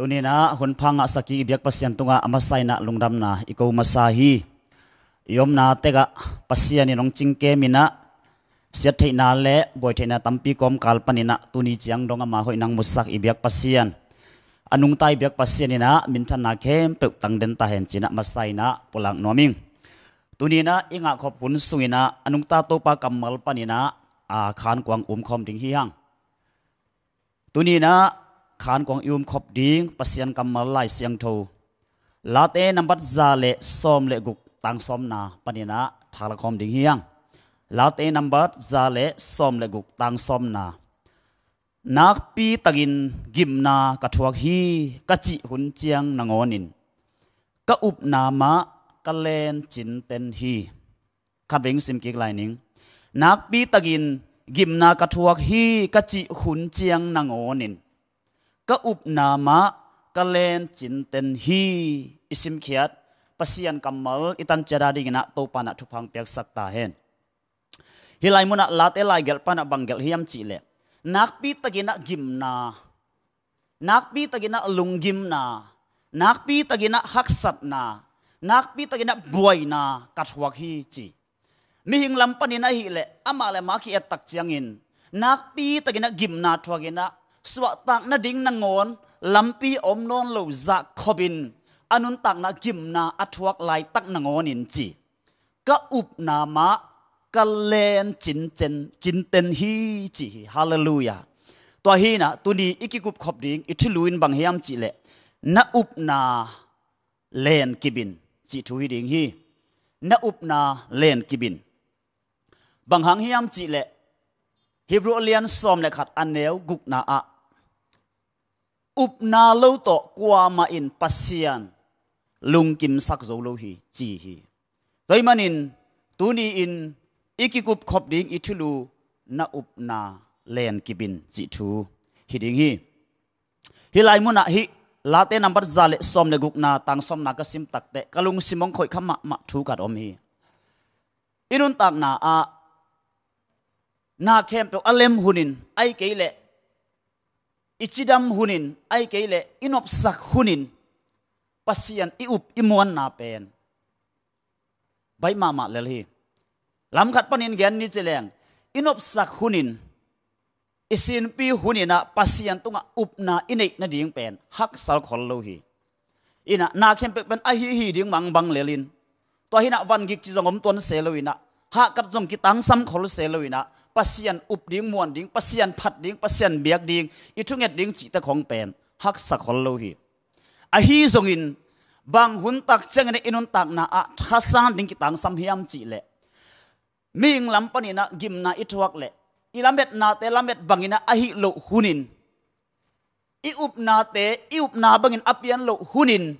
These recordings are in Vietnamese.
tunina hun phanga saki biak pasian tunga amasaina lungramna iko masahi yomna tega pasian ni nong chingke mina siat theina le boi theina tampi kom kalpanina tuni chiang donga ma hoi nang musak ibiak pasian anung tai biak pasian ina min na khem pe tang den ta hen china masaina polang noming tunina inga khop hun suina anung ta to pa kamal panina a khan kwang um khom ding hi hang tunina ขานกองอิมขอบดิงปัสยนกรมายลเสียงทูลาเตนัมบัดซาเลซอมเลกุกตังซอมนาปนินะทารละคอมดิงเฮียงลาเตนัมบัดซาเลซอมเลกุกตังซอมนานักปีตักินกิมนากระทวกฮีกะจิหุนเจียงนางอนินกะอุปนามะกะเลนจินเตนฮีขับเบงซิมกิกไลนิงนักปีตักินกิมนากระทวกฮีกะจิหุนเจียงนางอนิน ka up nama kalen len hi isim khiat pasian kamal itan cara dingina to pana thu phang pek sak ta hen hilai muna late lai gel pana banggel hiam chi le nakpi tagina gimna nakpi tagina lunggimna nakpi tagina haksatna nakpi tagina buaina nak hi chi mihing lampani na hi le ama le ma ki atak pi nakpi tagina gimna thwagina สวัตักนาดิ้งนางอนลำปีอมนอนเหลวจักคบิน อนุนตักนากิมนาอัทวักลายตักนางอนินจีก็อุบนามะก็เลนจินเจนจินเตนฮีจีฮาเลลูยาตัวฮีนะตัวนี้อีกกุบขบดิ่งอิทลุยนบางเฮียมจีเละนาอุบนาเลนกิบินจีทุยดิ้งฮีนาอุบนาเลนกิบินบางหังเฮียมจีเละฮิบรูเลียนซอมเลขัดอันเนวกุกนาอะ up na lo to kwa ma in pasian lung kim sak zo lo hi chi hi doi manin tu ni in ikikup khop ding ithilu na up na len kibin chi thu hi ding hi hi lai mu na hi late number zale som le guk na tang som na ka sim tak te kalung simong khoi kham ma thu ka rom hi inun tak na a na kem to alem hunin ai ke le ichidam hunin ai keile inop sak hunin pasian iup imuan na pen bai ma ma lel hi lam khat panin gen ni cheleng inop sak hunin isin pi hunina pasian tunga upna inei na ding pen hak sal khol lo hi ina na khem pe pen a hi hi ding mang bang lelin to hina van gik chi zongom ton seloina hạ cắt dòng cái tăng xăm khó sẽ lôi na pasian up điên muôn điên pasian phát điên pasian biếc điên ít chung nhật điên chỉ ta không bền hắc sắc khó lôi hi à hi dòng in bang hun tak cheng ne inun tak na a thasang ding ki tang sam hiam chi le ming lam pani na gim na itwak le ilamet na te lamet bangina a hi lo hunin i up na te i up na bangin apian lo hunin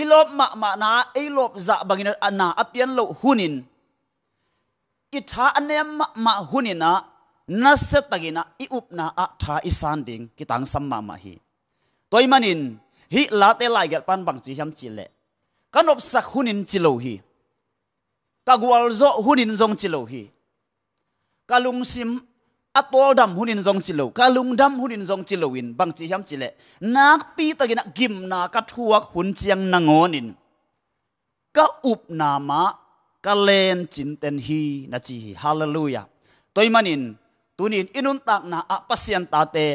ilop ma ma na ilop za bangin na apian lo hunin itha anem ma ma hunina na set tagina i upna a tha i san kitang samma ma hi toy manin hi la te lai gal pan bang chi ham chile kanop sak hunin chilo hi kagwal zo hunin zong chilo hi kalung sim atol dam hunin zong chilo kalung dam hunin zong chilo win, bang chi ham chile nak pi ta tagina gim na ka thuak hun chiang nangonin ka up nama, ma ka len chin ten hi na chi hallelujah toy manin tunin inun tak na a pasien ta te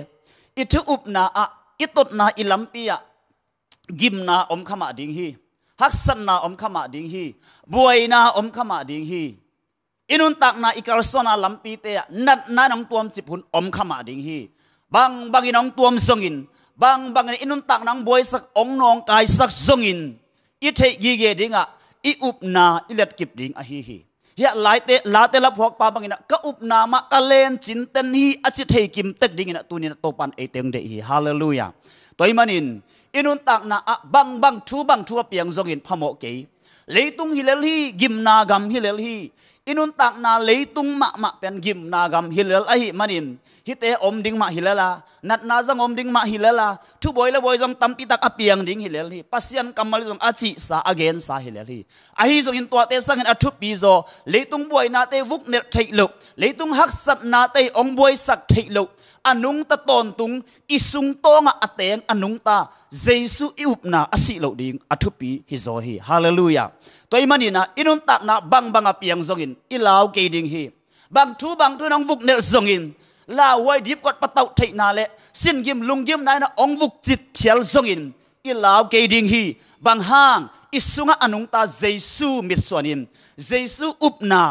ithu up na a itot na ilam pia gim na om khama ding hi hak san na om khama ding hi buai na om khama ding hi inun tak na ikalsona lampi te nat na nang tuam chipun om khama ding hi bang bang inong tuam songin bang bang inun tak nang boy sak ong nong kai sak songin i the gi ge dinga i up na ilet kip ding a hi hi ya lai te la te la phok pa bang ina ka up na ma ka len chin ten hi a chi thei kim tek ding ina tunin to pan e teng de hi hallelujah toy manin inun tak na a bang bang thu bang thu piang zongin phamo ke leitung hilel hi gimna gam hilel hi inun tak na leitung ma ma pen gim na gam hilal ahi manin hite om ding ma hilala nat na zang om ding ma hilala thu boy la boy zong tampi tak apiang ding hilal hi pasian kamal zong aci sa agen sa hilal hi ahi zong in to te sang in athu bizo zo leitung boy na te vuk mer thei lok leitung hak sat na te ong boy sak thei lok anung ta ton tung isung to tonga ateng anung ta jesu iupna asi lo ding athupi hi zo hi hallelujah toy manina inun tak na bang bang apiang zongin ilaw ke ding hi bang thu bang thu nang vuk nel zongin la wai dip kot patau thai na le sin gim lung gim nai na ong vuk chit phial zongin ilaw ke ding hi bang hang isunga anung ta jesu mit sonin jesu upna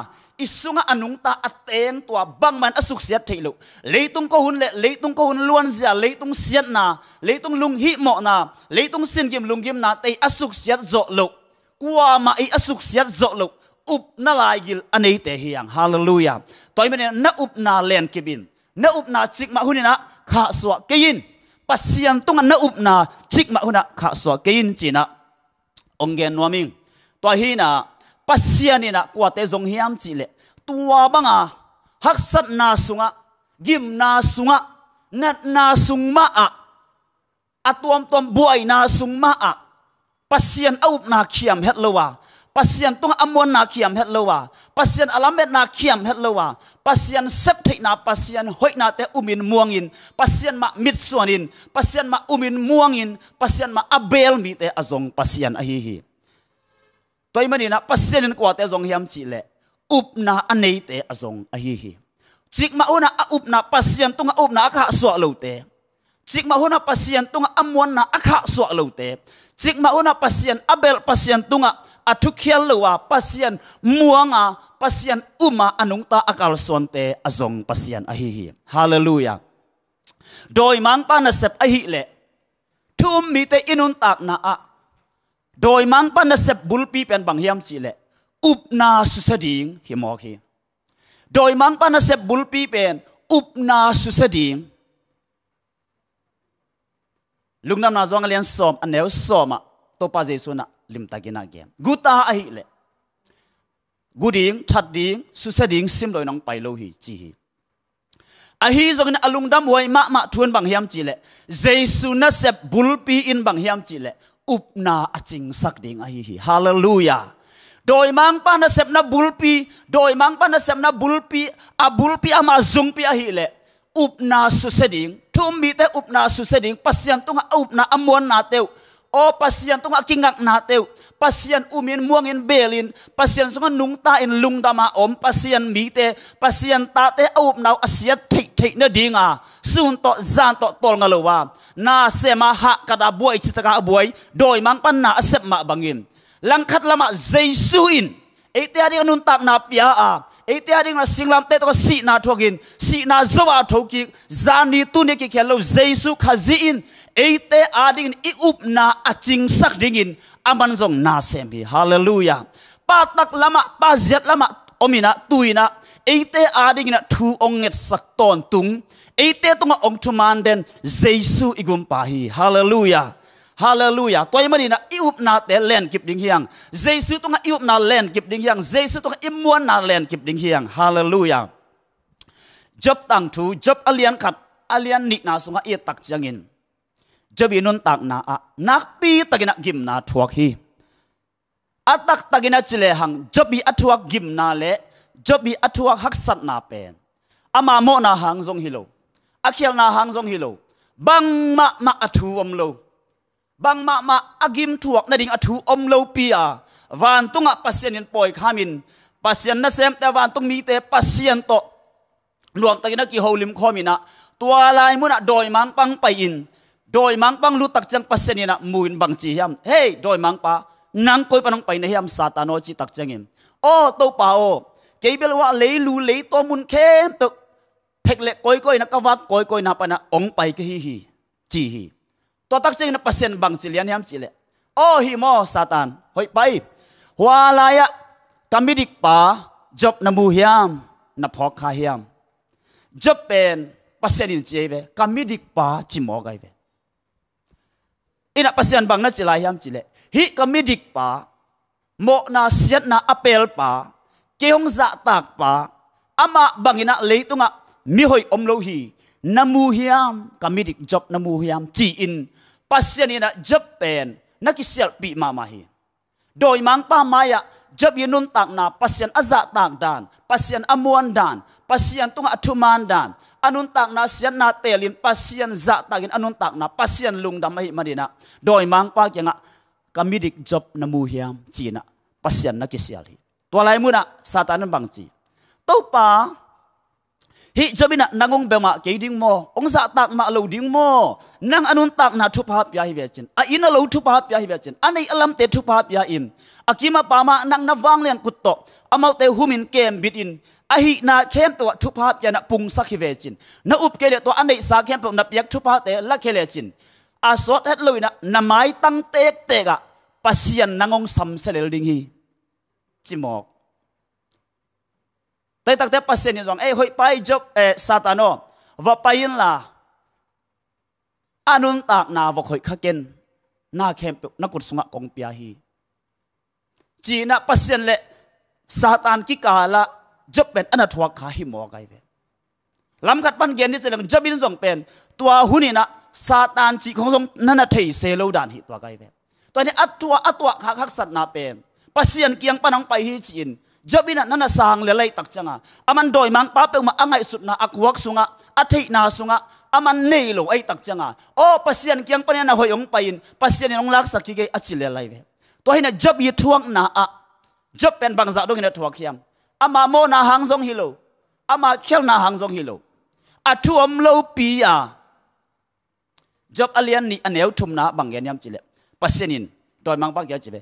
isunga anung ta aten tua bangman asuk siat thelo leitung ko hun le leitung ko hun luan zia leitung siat na leitung lung hi mo na leitung sin gim lung gim na te asuk siat zo lo kwa ma i asuk siat zo lo up na lai gil anei te hiang hallelujah toy men na up na len kibin na up na chik ma hunina kha suwa kein pasian tunga na up na chik ma huna kha suwa kein china ongen nuaming to hina pasianina kwate zong hiam chile tua à, hắc sat na sung à, gim na sung à, nat na sung ma à, atuam tom buai na sung ma à, pasien au na khiam het lowa pasien tung amon na khiam het lowa pasien alamet na khiam het lowa pasien sep thei na pasien hoi na te umin muangin pasien ma mit suanin pasien ma umin muangin pasien ma abel mi te azong pasien a hi hi toimani na pasien in kwa te zong hiam chi le upna anei te azong ahi hi chikma una upna pasian tunga upna akha suwa lo te chikma huna pasian tunga amwan na akha suwa lo te chikma huna pasian abel pasian tunga athukhial lowa pasian muanga pasian uma anungta akal sonte azong pasian ahi hallelujah doi mang pa na sep ahi le thum mi te inun tak na a doi mang pa na sep bulpi pen bang hiam chi le อุปนาสุสดิงหิมอกีโดยมังปานาเซบุลปีเป็นอุปนาสุสดิงลุงนำนาจงเลียนสอมอันเนวสอมะตัวปาเจสุนะลิมตากินาเกมกูตาไอเลกูดิงชัดดิงสุสดิงซิมลอยน้องไปโลหิจีฮีอาฮีจงนอลุงดำไว้มะมะทวนบางเฮียมจีเลเจสุนะเซบุลปีอินบางเฮียมจีเลอุปนาอจิงสักดิงอาฮีฮีฮาเลลูยา doi mang pa na sep na bulpi doi mang pa na sep na bulpi a bulpi a ma zung pi a hi le up na su se ding mi te up na su se pasian tung a up na amon na teu o pasian tung a kingak na teu pasian umin muangin belin pasian sunga nung ta in lung dama om pasian mi te pasian ta te up na asiat thik thik na dinga sun to zan to tol ngalowa na sema ha kada buai chitaka buai doi mang pan na sep ma bangin langkhat lama jesu in eitia eh, ding nun tap na pia ah. eh, a eitia ding na singlam te to si na thogin si na zowa thoki zani tu ne ki khelo jesu khazi in eite eh, ading i up na aching sak ding in aman zong na sem bi hallelujah pa tak lama pa zet lama omina tuina eite ading na thu onget sắc ton tung eite tunga ong thuman den jesu igum pa hi hallelujah Hallelujah. Toy mani na iup na te len kip ding hiang. Jesus tonga iup na len kip ding hiang. Jesus tonga imuan na len kip ding hiang. Hallelujah. Job tang thu job alian khat alian ni na sunga e tak changin. Job inun tak na a nak pi tagina gim na thuak hi. Atak tagina chile hang job i athuak gim na le job i athuak haksat na pen. Ama mo na hang zong hilo. Akhial na hang zong hilo. Bang ma ma athu om lo. บางมามาอากิมถวกนาดิ่งอธูอมเลวปีอาวานตุงอ่ะปัสเซียนปล่อยขามินปัสเซียนนะเซมแต่วานตุงมีแต่ปัสเซียนโตรวมตะกินกี่โฮลิมคอมินะตัวลายมุนะโดยมังปังไปอินโดยมังปังลุตักจังปัสเซียนนะมูนบังจีฮัมเฮ้โดยมังปะนังคอยปนงไปในฮามซาตานอจิตักจังอินโอ้ตัวป่าโอเกเ่ลวว่าเลยลูเลยตัวมุนเข้มตึกเพกเล็กก้อยก้อยนักวัดก้อยก้อยนับปะนะองไปกี่ฮีจีฮีตัวตักจิงนับเปอร์เซ็นต์บังจิเลียนยามจิเลโอฮิโมซาตานหอยไปหัวลายะกามิดิกปาจบนมูฮิยามนับพอกคาฮิยามจบเป็นเปอร์เซ็นต์อินเจเวกามิดิกปาจิมอไกเวอินับเปอร์เซ็นต์บังนัจิลายยามจิเลฮิกามิดิกปาโมนาเซียนนาอเปลปาเกยงจะตากปาอามาบังอินะเลยตุงะมิหอยอมโลฮี namu hiam kami dik job namu hiam chi in pasien jeb pen nakisial pi mamahi doi mang pa maya jep yinun tak na pasien azak tak dan pasien amuan dan pasien tunga atuman dan anun tak na sian na pelin pasien za takin anun tak na pasien lung dam hi doi mang pa kenga kamidik jep namu hiam cina pasien na hi. tualai muna satanan bangci pa hi biết jobina nangong bema ke ding mo ong sa tak ma lo ding mo nang anun tak na thu phap ya hi bechin a ina lo thu phap ya hi anh ấy làm te chụp phap ya in khi mà akima pama nang na wang len kut to amau te humin kem bit in a hi na kem tuột chụp phap ya na pung sak hi chân na up ke le anh ấy sa kem to na chụp thu phap te la ke le chin a hết het loina na mai tang tek te ga pasian nangong sam selel ding hi chimok แต่ตักเตปัสเซนยจงเอ้ยยไปจบเอซาตานอว่าไปยินละอนุนตากนาวกหอยขัเกนนาเข้มนักกุศลกองพิยาฮีจีนักปัสเซนเละซาตานกิกาละจบเป็นอนัทวักขาหิมอไกเวลำขัดปันเกนนี่จะเรื่องจบินส่งเป็นตัวหุ่นนะซาตานจีของสงนั่นน่ะเทเซโลดานหิตัวไกเวตอนนี้อัตวัอัตวะขาขักสัตนาเป็นปัสเซยนเกียงปนังไปฮีจีน Job jobina nana sang le lai tak changa aman doi mang pa pe ma angai sut na akuak sunga athei na sunga aman nei lo ai tak changa o pasian kyang pan na hoyong pain pasian nong lak sakki ge achile lai ve to hina job yi thuak na a job pen bang za dong ina thuak hiam ama mo na hang jong hilo ama khel na hang jong hilo athu om lo pi a job alian ni aneu thum na bang yan yam chile pasianin doi mang pa kya chibe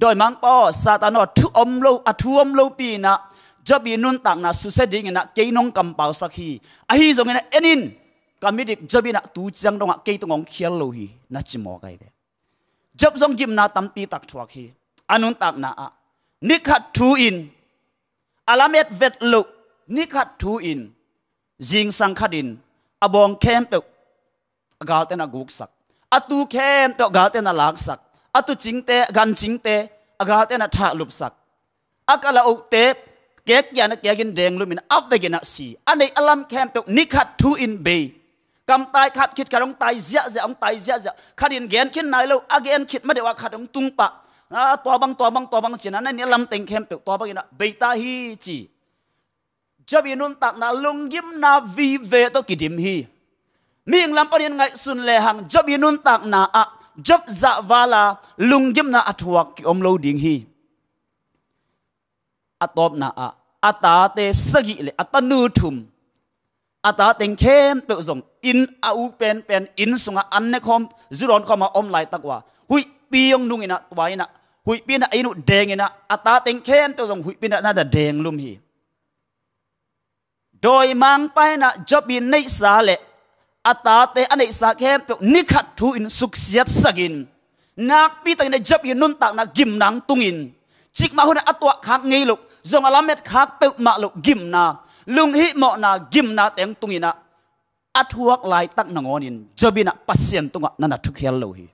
โดยมังปอซาตานอทุอมโลอัทุอมโลปีนะจะบีนุนต่างนะสุเสดิงนะเกยนงกำเปาสักฮีอฮีจงนะเอ็นินกามิดิกจะบีนะตูจังดงะเกยตงองเคียลโลฮีนะจิมอไกเดจับจงกิมนาตัมปีตักทวักฮีอนุนต่างนะอะนิขัดทูอินอาลามเมดเวทลุนิขัดทูอินจิงสังคดินอบองเข้มตปกกาลเตนะกุกสักอตูเข้มตปกกาลเตนะลักสัก atu chingte gan chingte agalte na tha lup sak akala okte kek yana kekin deng lumin afda gena si ane alam camp nikhat thu in bay kam tai khat khit karong tai zia zia ong tai zia zia kharin gen khin nai lo again khit ma dewa khatong tung pa na to bang to bang to bang china na nilam teng camp to bang ina ta hi chi jabinun tak na lungim na vi ve to kidim hi miang lam parin ngai sun le hang jabinun tak na a job za lung lunggem na athuak ki om lo ding hi atop na a ata te sagi le atanu thum ata teng khem pe zong in a u pen pen in sunga an ne khom ziron khom om lai takwa hui pi yong nung ina twa ina hui pi na inu deng ina ata teng khem pe zong hui pi na na da deng lum hi doi mang pai na job in nei sa le อาตาเตอันไอสักแห่งเปียวนิขัดทูอินสุขเสียบสักินนักปีตังในจับยนนุนตักนักกิมนังตุงอินจิกมาหุ่นอัตวะคักงี้ลุกจงอลาม็ดคักเป็ยมาลุกกิมนาลุงฮิมาะนากิมนาแตงตุงอินะอัตวกลายตักนงอนินจับยนะปัสเซียนตุงะนันทุกเฮลโลฮี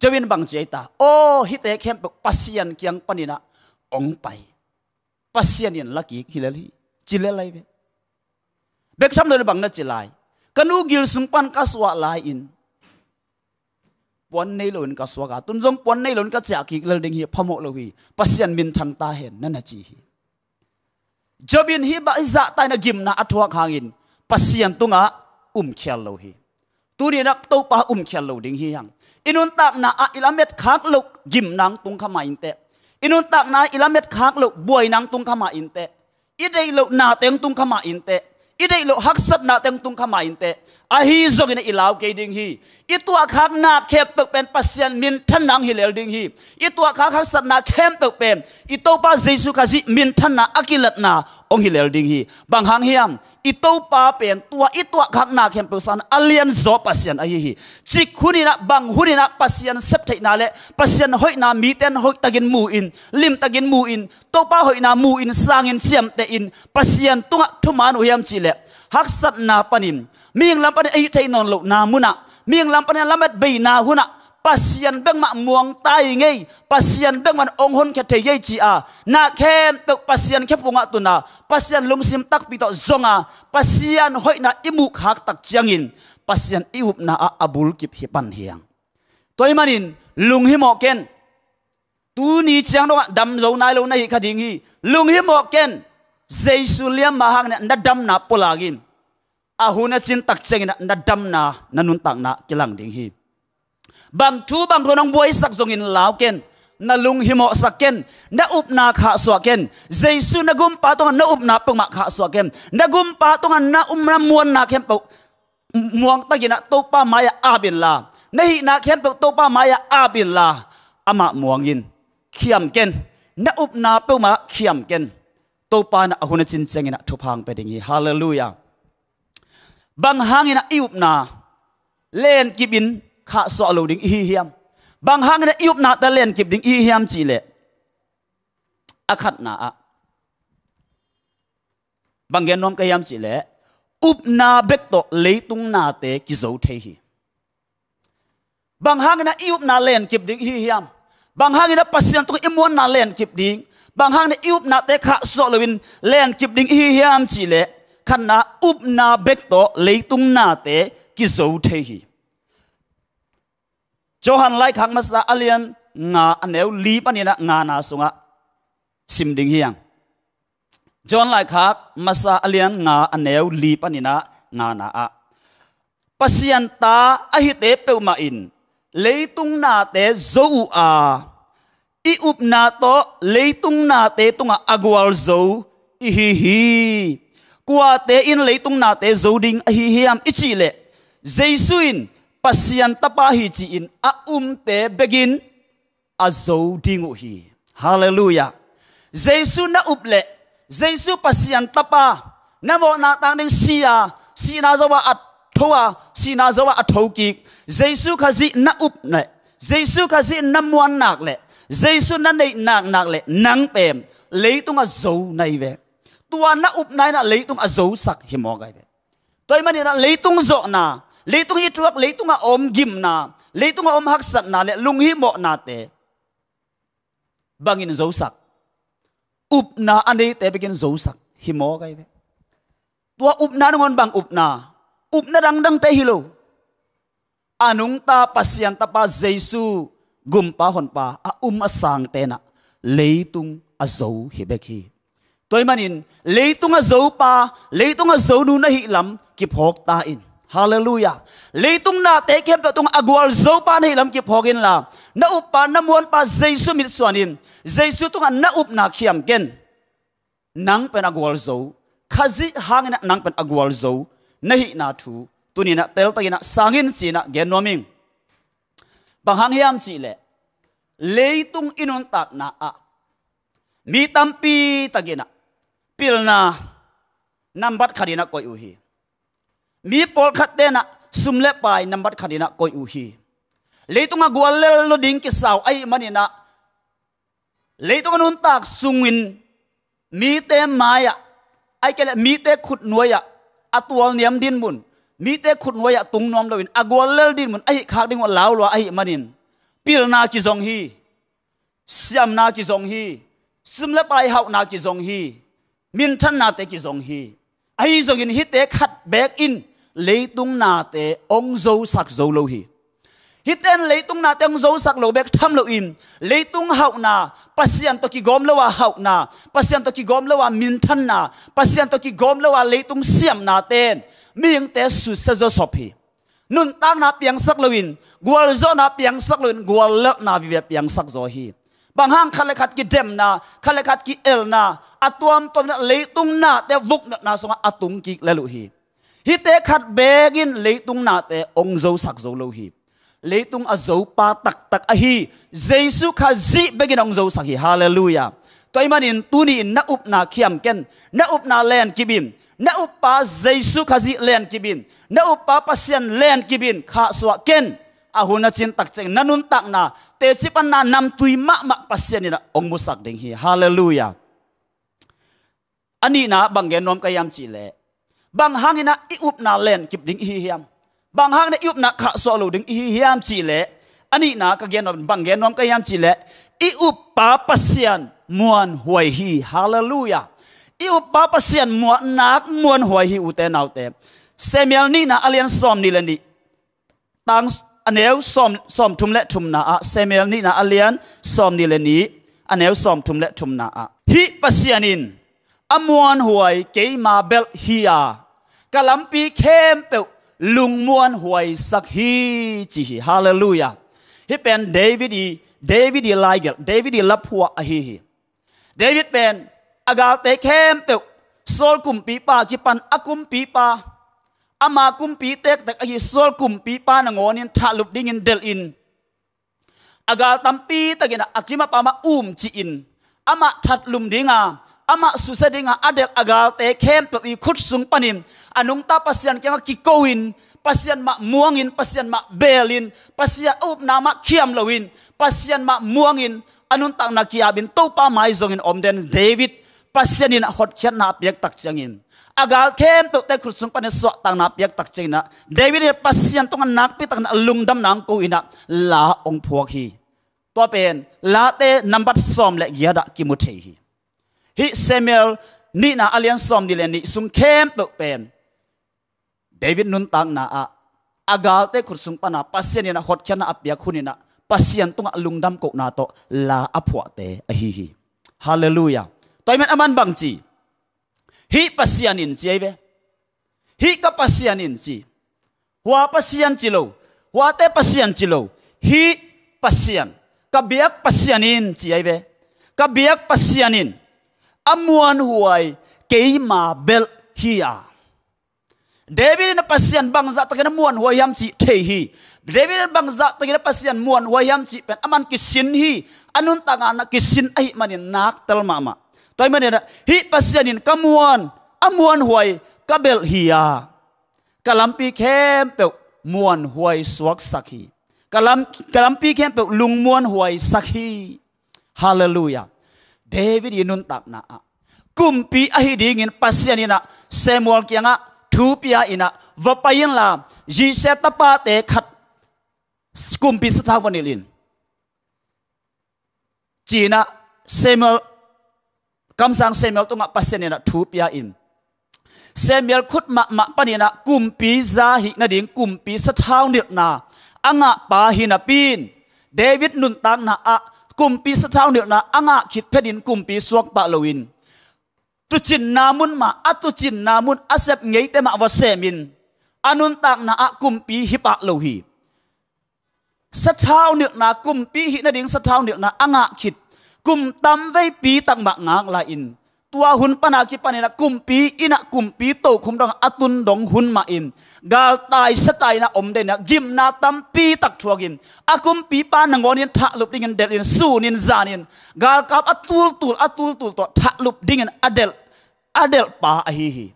จับยนบังเจตาโอฮิตเข้มเปียวปัสเซียนเกียงปนินะองไปพัศยซยนยันลักยกี้ฮิเลฮีจิเลไลเว bek tham le bang na chi lai kanu gil sung pan ka swa lai in pon nei lon ka swa ga tun jong pon nei lon ka cha ki lel ding hi phamo lo hi pasian min thang ta hen na na chi hi jobin hi ba za ta na gim na athwa in, pasian tunga um khel lo hi tu ni nap to pa um khel lo ding hi hang inun tak na a ilamet khak lo gim nang tung khama in te inun tak na ilamet khak lo buai nang tung khama in te idei lo na teng tung khama in te idei lo hak sat na teng tung khăm ma in te a hi zogin ilaw ke ding hi itwa khak na khep pek pen pasien min thanang hi lel ding hi itwa khak khak sat na khem pek pen ito pa jesu kha ji min na akilat na ong hi lel ding hi bang hang hiam ito pa pen tua itwa khak na khem pek san alien zo pasien a hi hi chi khuni na bang huni na pasien sep thai na le pasien hoi na mi ten hoi tagin mu in lim tagin mu in to pa hoi na mu in sang in siam te in pasien tunga thuman u chi le hắc sat na panin miếng lam panin ấy thai non lo na muna miang lam panin lamet be na huna pasian beng ma muang tai ngay pasian beng man ong hon khe thei chi a à. na khem pe pasian khe punga tu na pasian sim tak pi to zonga à. pasian hoi na imuk khak tak chiangin pasian iup na a abul kip hipan hiang toy manin lung hi mo ken tu ni chiang do dam zo nai lo nai kha ding hi lung hi mo ken Jesu liam mahang na nadam na pulagin. Ahuna chin takcheng na nadam na nanuntak na kilang dinghi, hi. Bang tu bang ronong buhay sakzongin ken, Nalung himo saken. up na ken, kaksuaken. Jesu gumpa tungan up na pangmak kaksuaken. gumpa tungan na umramuan na um kempok. Muang tagina topa maya abin la. Nahi na kempok topa maya abin la. Ama muangin. Kiam ken. up na pangmak kiam ken topan ahuna chin chengina thupang pe dingi hallelujah bang na iup na len kibin kha so lo ding hi hiam bang hangina iupna ta len kib ding hi hiam chi le akhat na a bang gen nom ka yam chi le to bekto tung na te ki zo the hi bang iup na len kib ding hi hiam bang hangina pasien to imon na len kib ding บางหางอุบนาเตคะสอลวินแลนกิปดิงอีฮยามจีเลคันนาอุบนาเบกโตเลยตุงนาเตกิโซเทฮีโจฮันไลคังมาสาอเลียนงาอเนวลีปนีนงานางซิมดิงฮียงจอนไลคักมาาอเลียนงาอเนวลีปนีนงานาอปเซียนตาอิเตเปมาอินเลตุงนาเตโซ i up na to tung na te tunga agwal zo i hi hi kwa te in leitung na te zo ding a hi hiam ichi le jesuin pasian tapa hi chi in a um te begin a zo dingu hi hallelujah jesu na up le jesu pasian tapa namo na tang ding sia sina zawa at thowa sina zawa at thoki jesu khazi na up ne jesu khazi na muan nak le Giêsu năn đây nàng nàng lệ nắng bèm lấy tung a dấu này về tua na up này na lấy tung a dấu sắc hiểm gai về tôi mà nè lấy tung dọ na lấy tung hit truck lấy tung a om gim na lấy tung a om hắc sat na lệ lung hi mọ na te bangin dấu sắc up na anh te begin dấu sắc hiểm gai về tua up na ngon bang up na up na dang dang te hilo anung ta pasyan ta pa Jesu Gumpa pa pa a um a sang te na leitung a zo hi bek hi toy manin leitung a zo pa leitung a zo nu na hi lam ki phok ta in hallelujah leitung na te kem ta tung agwal zo pa na hi lam ki phok in la na up pa na mon pa jesu mit suanin jesu tung na up na khiam ken nang pen agwal zo khazi hang na nang pen agwal zo na hi na thu tunina tel ta tagina sangin china genoming bằng hàng hiam chỉ lệ lấy tung inon tạc na a mi tam pi tagina pil na nam bat khadina koi uhi mi pol khat te na sum le pai nam bat khadina koi uhi lấy tung a gwal le lo ding ki sao ai manina lấy tung anun tak sungin mi te maya ai kele mi te khut nuaya atwal niam din mun mi te khut noya ah tung nom lawin agwal lel din mun ai khak ding law lo ai manin pil na chi siam na chi zong hi sim la na chi zong hi na te chi ai zong in hi te khat back in leitung na te ong zo sak zo lo hi hi ten leitung na teng zo sak lo bek tham lo in leitung hau na pasian to ki gom lo wa hau na pasian to ki gom lo wa min than na pasian to ki gom lo wa leitung siam na ten miếng té su sa zo hì nun tang na piang sak lawin gua zo na piang sak lawin gua lek na vi piang sak zo hì bang hang khale khat ki dem na khale khat ki el na atuam tom na lấy tung na te vuk na na songa atung ki lelu hi hi te khat begin tung na te ong zo sak zo lo hi leitung a zo pa tak tak a hi jesu kha zi begin ông zo sak hì hallelujah toy manin tuni na up na khiam ken na up na len kibin na upa jaisu khazi len kibin na upa pasien len kibin kha swa ken ahuna chin tak cheng nanun tak na te chi na nam tui ma ma pasien ina ong musak ding hi hallelujah ani na bang ge nom ka yam chi le bang hangina i up na len kip ding hi hiam bang hang na i up na kha so lo ding hi hiam chi le ani na ka ge nom bang ge nom ka yam chi le i up pa pasien muan huai hi hallelujah อีอุปปัสียนมัวนักมวนหวยฮิอุเตนเอาเตมเซมิลนี่นะอเลียนซอมนี่เลยนี่ตังอันเลี้ยวซอมซอมทุมและทุมนาอะเซมิลนี่นะอเลียนซอมนี่เลยนี่อันเลี้ยวซอมทุมและทุมนาอะฮิปัสยนินอมวนหวยเกมาเบลฮิอากะลัมปีเค้มเปวลุงมวนหวยสักฮิจิฮิฮาเลลูยาฮิเป็นเดวิดีเดวิดีไลเกลเดวิดีลับหัวอะฮิฮิเดวิดเป็น agal te khem pe sol kum pi pa chi pan akum pi pa ama kum pi tek tak ahi sol kum pi pa na ngonin tha lup ding in del in agal tam pi takina akima pa ma um chi in ama that lum dinga ama susedinga adel agal te khem pe i khut sung panin anung ta pasian kenga ki koin pasian ma muangin pasian ma belin pasian up nama khiam lawin pasian ma muangin anun tang na kiabin to pa mai zongin omden david ปัสศยนิน่อหดเชนนับปียกตักจังอินอากาศเข้มตุเตครุสุงปันสวะตังนับปียกตักจังนะเดวิดปัสศยนตุงนักปิตักนัลุงดำนังกูอินักลาองพวกฮีตัวเป็นลาเตนัมบัดซอมและยาดกิมุทเทฮีฮิเซเมลนี่นะอเลียนซอมดิเลนิสุงเข้มตุเป็นเดวิดนุนตังนาอ่ะอากาศเตครุสุงปันปัสศยนิน่อหดเชนนับปียกหุนินะปัสศยนตุงนัลุงดำกูนาโตลาอพวเตฮีฮีฮาเลลูยา toy men aman bang chi hi pasian in chi ve hi ka pasian in chi hua pasian chi lo hua te pasian chi lo hi pasian ka biak pasian in chi ve ka biak pasian in amuan huai keima bel hiya David na pasian bangza takena muan huai ham chi thei hi David bangza takena pasian muan huai ham chi pen aman ki sin hi anun tanga na ki sin ai manin nak tel mama toy mane hi pasianin kamuan amuan huai kabel hiya kalampi khem pe muan huai suak sakhi kalam kalampi khem pe lung muan huai sakhi hallelujah david inun tak na a kumpi ahi dingin pasianina semual kianga thupia ina vapayin la ji se tapa te khat kumpi sathawanilin china semuel kam sang Samuel tunga pasenena thupia in Samuel khut ma ma panina kumpi za hi na ding kumpi sa thau nir na anga pa hi na pin David nun tang na a kumpi sa thau nir na anga khit phedin kumpi suak pa loin tu chin namun ma atu chin namun asep ngei te ma wa semin anun tak na a kumpi hi pa lo sa thau nir na kumpi hi na ding sa thau nir na anga khit kum tam vei pi tak ma ngak la in tua hun pana ki panina kumpi ina kumpi to khum dong atun dong hun ma in gal tai satai na om de na gim na tam pi tak thuagin akum pi pa na tha lup ding en del in su nin zanin gal kap atul tul atul tul to tha lup ding adel adel pa hi hi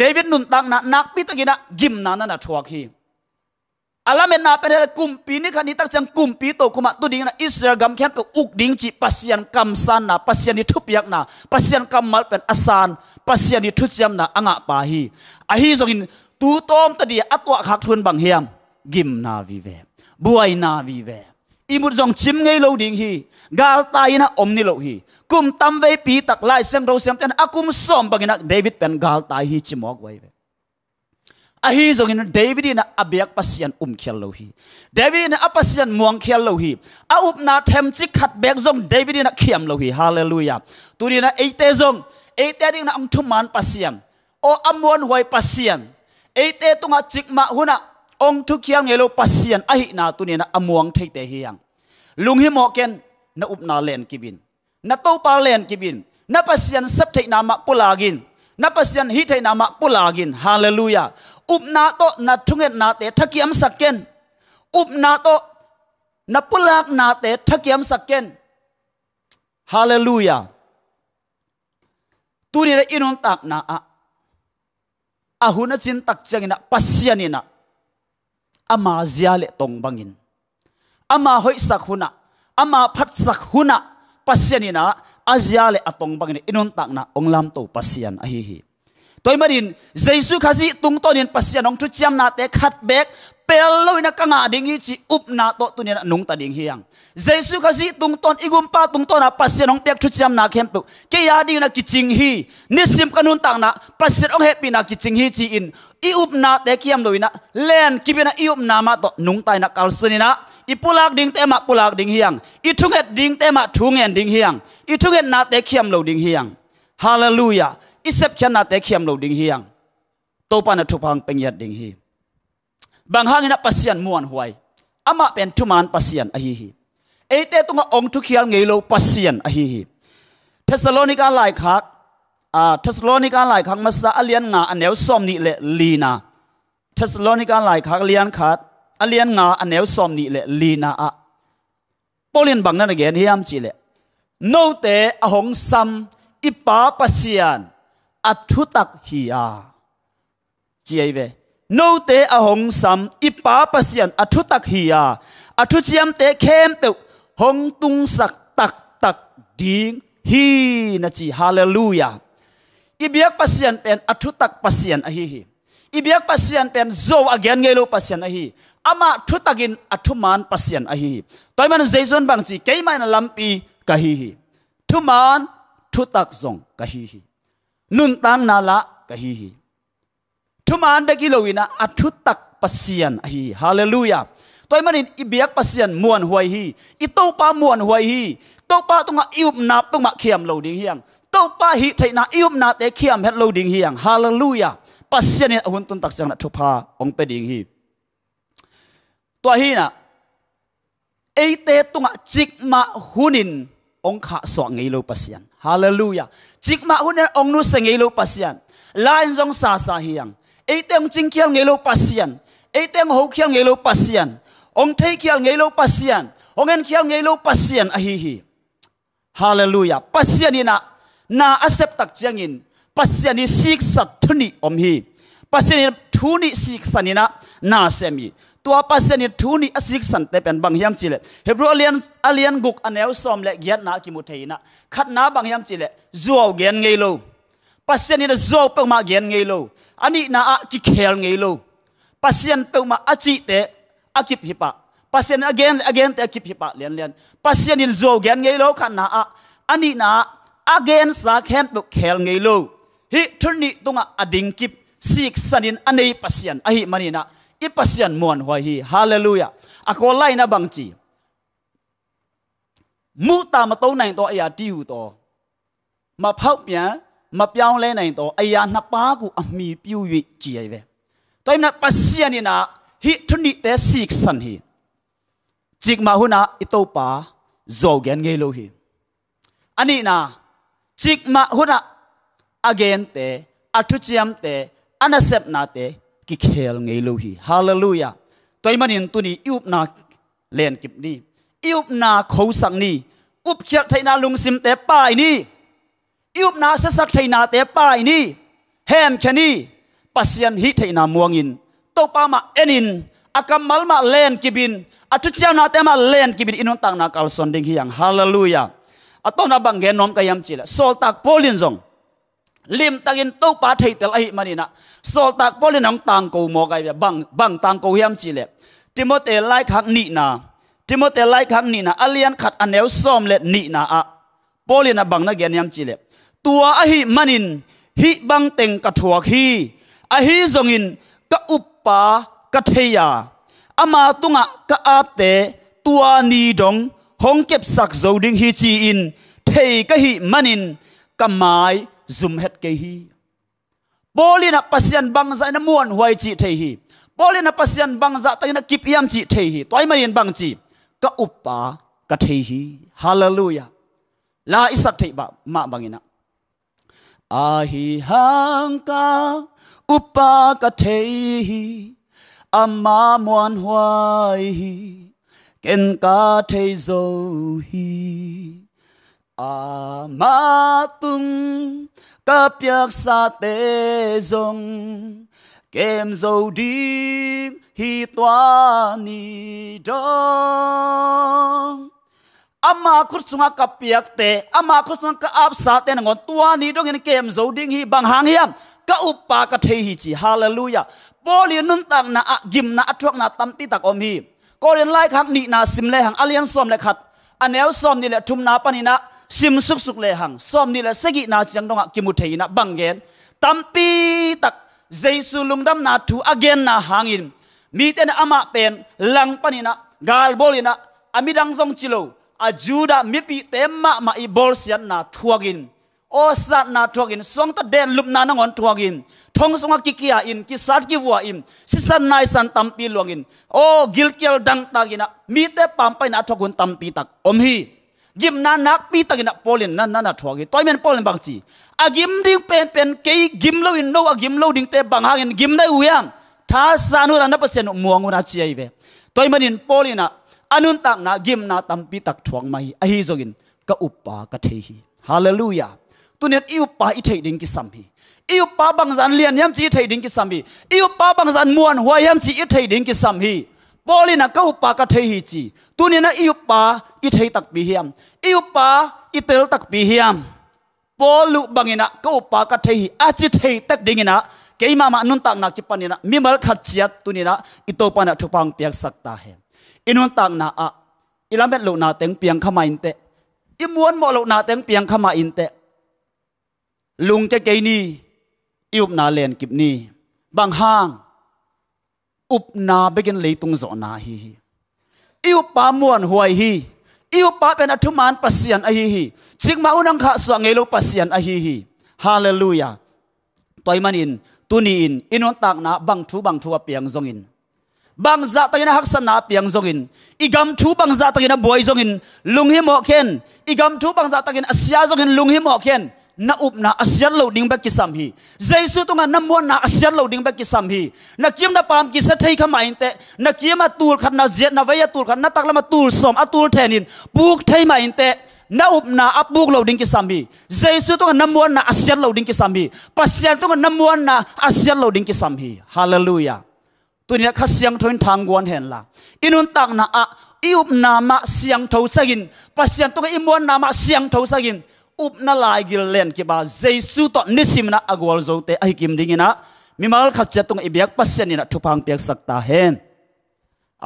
david nun tang na nak pi tagina gim na na na thuak hi alamen na pen kumpi ni khani tak chang kumpi to kuma tu ding na israel gam khem pe uk ding chi pasian kam san na pasian ni thup yak na pasian kam mal pen asan pasian ni thu cham na anga pa hi ahi hi zongin tu tom tadi, di atwa khak thun bang hiam gim na vi ve buai na vi ve imut zong chim ngei lo ding hi gal tai na om ni lo hi kum tam ve pi tak lai sem ro sem ten akum som na david pen gal tai hi chimok wai ve ahi zongin david in abiak pasian um khial lo hi david in apasian muang khial lo hi a up na them chi khat bek zong david in khiam lo hi hallelujah turina eite zong eite ding na amthum man pasian o amon hoi pasian eite tunga chikma huna ong thu khiang ngelo pasian ahi na na amuang theite hiang lung hi mo ken na up na len kibin na to pa len kibin na pasian sap thei na ma pulagin na pasian hi thei na ma pulagin hallelujah up na to na thunget na te thakiam sakken up na to na pulak na te thakiam sakken hallelujah turi ra inun tak na a ahuna chin tak changina pasianina ama ziale tong bangin ama hoi sak huna ama phat sak huna pasianina azia le atong bangin inon tak na onglam to pasian a hi hi toy marin jesu khazi tung tonin pasian ong thu chiam na te khat bek pel loina kanga dingi chi up na to na nung ta ding hiang jesu ka si tung ton igum pa tung ton a pasien nong pek thu cham na khem pu ke ya di na kiching hi ni sim kanun tang na pasien ong happy na kiching hi chi in i up na te kiam loina len kibena i up na ma to nung tai na kal sunina i pulak ding te ma pulak ding hiang i thunget ding te ma thungen ding hiang i thunget na te kiam lo ding hiang hallelujah i sep khan na te kiam lo ding hiang to pa na thu phang peng yat ding hi บางหางินะพัสยันมวนหวยอามาเป็นทุมานพัสยันอหีฮีเอเตตุงองทุกขียงเงโลพัสยันอหีฮีเทสโลนิกาหลายครั้งอ่าเทสโลนิกาหลายครั้งมาซาเลียนงาอันเนวซอมนี่แหละลีนาเทสโลนิกาหลายครั้งเลียนคัดอเลียนงาอันเนวซอมนี่แหละลีนาอ่ะปอลีินบางนั้นเกณฑ์ยมจีเลโนเตอหงซัมอิปาพัสยันอัทุตักฮีอาจีไอเวโนเตอหงสามอิป้าเปเซียนอัทุตักเฮียอัทุเจียมเตเข้มเตหงตุงสักตักตักดิงฮีนะจีฮาเลลูยาอิบียกเปเซียนเป็นอัทุตักเปเซียนอฮีฮีอิบียกเปเซียนเป็นโจอเกนเกลูเปเซียนอฮีอามาทุตักินอัทุมานเปเซียนอฮีตัวมันเจสอนบางจีเกียมันลัมปีกะฮีฮีทุมานทุตักซงกะฮีฮีนุนตังนาละกะฮีฮีทุมานเด็กอีโลวินะอัทุตักปัสยันฮีฮาเลลูยาตัวมันอิเบียกปัสยันมวนหวยฮีอิโตปามวนหวยฮีโตปาตุงอ่อิบนาตุงมาเขียมโลดิ่งเฮียงโตปาฮิไทนาอิบนาเตเขียมเฮโลดิ่งเฮียงฮาเลลูยาปัสยันหุ่นตุนตักจังนะทุพาองเปดิ่งฮีตัวฮีน่ะเอเตตุงะจิกมาหุนินองค์ขาสวงเงโลปัสยันฮาเลลูยาจิกมาหุนินองนุสเงโลปัสยันลายจงซาซาเฮียงเอตงจิงเคียงเงลปัสยันเอตงหูเคียงเงลปัสยันองเทียเคียงเงลปัสยันองเงนเคียงเงลปัสยันอะฮิฮิฮาเลลูยาปัสยันนี่นะน่าอัศเซปตักเจียงอินปัสยันนี่สิกสัตทุนีอมฮีปัสยันนี่ทุนีสิกสันนี่นะน่าเซมีตัวปัสยันนี่ทุนีสิกสันเตเป็นบางยามจิเล่เฮบรูอเลียนอเลียนกุกอเนลซอมเลกเยนนาคิมุเทยนะขัดนาบางยามจิเล่จัวเกนเงลู pasien ina zo pe ma gen ngei lo ani na a ki khel ngei lo pasien pe ma a chi te a kip hipa pasien again again te a kip hipa len len pasien in zo gen ngei lo khan na a ani na again sa khem pe khel ngei lo hi thurni tunga ading kip sik sanin anei pasien a hi manina i pasien mon hoi hi hallelujah akolai na bangchi mu ta ma to nai to aya ti hu to ma phau pian မပြောင်းလဲနိုင်တော့အရာနှစ်ပါးကိုအမိပြု၍ကြည်ရပဲတိုင်းနာပစီယနီနာဟိထနိတဲ့စိကဆန်ဟိจิกมาหุนาอิโตปาโจเกนเงโลหิอันนี้นะจิกมาหุนาอเกนเตอัตุจิยมเตอันเซปนาเตกิเคลเงโลหิฮาเลลูยาตัวมันเห็นตัวนี้อุบนาเลนกิบนี่อุบนาเขาสังนี่อุบเชียไทยนาลุงซิมเตป้ายนี่อิบนาเสสักไทยนาเตป้ายนี่แฮมชนีปัสยันฮิไทยนามวงอินตปามาเอ็นินอากามัลมาเลนกิบินอัตุเช้านาเตมาเลนกิบินอินุตังนักอลสันดิงฮิยังฮาเลลูยาอัตนบังเกนอมกายมจิละโซลตักโพลินซงลิมตังอินตปาไทยเตลไอมันินะโซลตักโพลินนองตังกูโมกายบังบังตังกูยมจิเลติโมเตไลคักนีนาติโมเตไลคักนีนาอเลียนขัดอันเนวซอมเลนีนาอะโพลินบังนักเกนยมจิเลตัวอหิมันินฮิบังเต็งกระถวกฮีอหิจงินกะอุปปากะเทียอามาตุงะกะอาบเตตัวนีดงหงเก็บสักโจดิงฮีจีอินเทกะหิมันินกะไม้ซุมเฮ็ดเกฮีโบลินะปัสยันบังใจนะม่วนหวยจีเทฮีโบลินะปัสยันบังใจตะนะกิบยามจีเทฮีตอยมาเรียนบังจีกะอุปปากะเทฮีฮาเลลูยาลาอิสักเทบะมาบังอินะ ahi hangka upa ka thei ama muan hi, ken ka thei zo hi ama tung ka piak sa te zong kem zo đi hi toa ni dong ama khut sunga ka piak te ama khut sunga ka ap sa te ngon tua ni dong in kem zo ding hi bang hang hiam ka upa ka the hi chi hallelujah poli nun tak na a gim na atwak na tam ti tak om hi korean lai khang ni na sim le hang alian som le khat anel som ni le thum na pani na sim suk suk le hang som ni le segi na chang dong a kimu thei na bang gen tam pi tak jaisu lum dam na thu again na hangin mi ten ama pen lang pani na gal bolina amidang zong chilo a juda mi pi ma ma i bol na thuagin o sat na thuagin song ta den lup na na ngon thuagin thong songa ki kia in ki sat ki wa in si san nai san tam pi luangin o gil kiel dang tagina mi te pam na thogun tam pi tak om hi gim na nak pi tagina polin na na na thuagi toy men polin bang chi a gim ding pen pen ke gim lo in no a gim lo ding te bang hangin gim na uyam tha sanu na na pasen muangu na chi ai ve toy manin polina anun tam na gim na tam pi tak thuang mai a hi zogin ka upa ka the hallelujah tunet i upa i thei ding ki sam i upa bang zan lian yam chi thei ding ki sam i upa bang zan muan hua yam chi i thei ding ki sam hi polina ka upa ka thei chi tunina i upa i thei tak pi hiam i upa i tel tak pi hiam polu bangina ka upa ka thei a chi thei tak dingina keima ma nun tak nak chi panina mi mal khat chiat tunina i to pana thupang piak sakta he อินวันตักงนาออิลาเม็ดโลนาเต็งเปียงขมาอินเตอิมวนโมโลนาเต็งเปียงขมาอินเตลุงจะเกนีอุบนาเลนกิบนีบางห้างอุบนาเบกินเลยตุงโซนาฮีอิวปามวนหวยฮีอิวปาเป็นอธุมานปัสยันอฮีฮีจิกมาอุนังขะสวงเอลูปัสยันอฮีฮีฮาเลลูยาตอยมันอินตุนีอินอินวนตักนาบังทูบังทัวเปียงจงอิน bang za ta ina haksan na piang zongin igam thu bang za ta ina boy zongin lung him khen igam thu bang za ta ina asya zongin lung him khen na up na asian lo ding back kisam hi jaisu tunga namwa na asian lo ding back kisam hi na kiam na pam kisa thei kha mai te na kiam atul khan na jet na vaya tul khan na taklam atul som atul thenin puk thei mai te na up na apuk lo ding kisam hi jaisu tunga namwa na asian lo ding kisam hi pasian tunga namwa na asian lo ding kisam hallelujah ตัวนี้ข้าเสียงทนทางกวนเห็นละอินุนตักนะอ่ะอิบนามะเสียงทศกินปัสยันตัวอิมวนนามะเสียงทศกินอุบนาลายกิเลนกีบาเจสุตนิสิมนะอากวลโจเตอหิกิมดิ่งนะมิมาลขัดจัตุงอิบยักปัสยันนะทุพังเปียกสักตาเห็น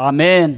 อาเมน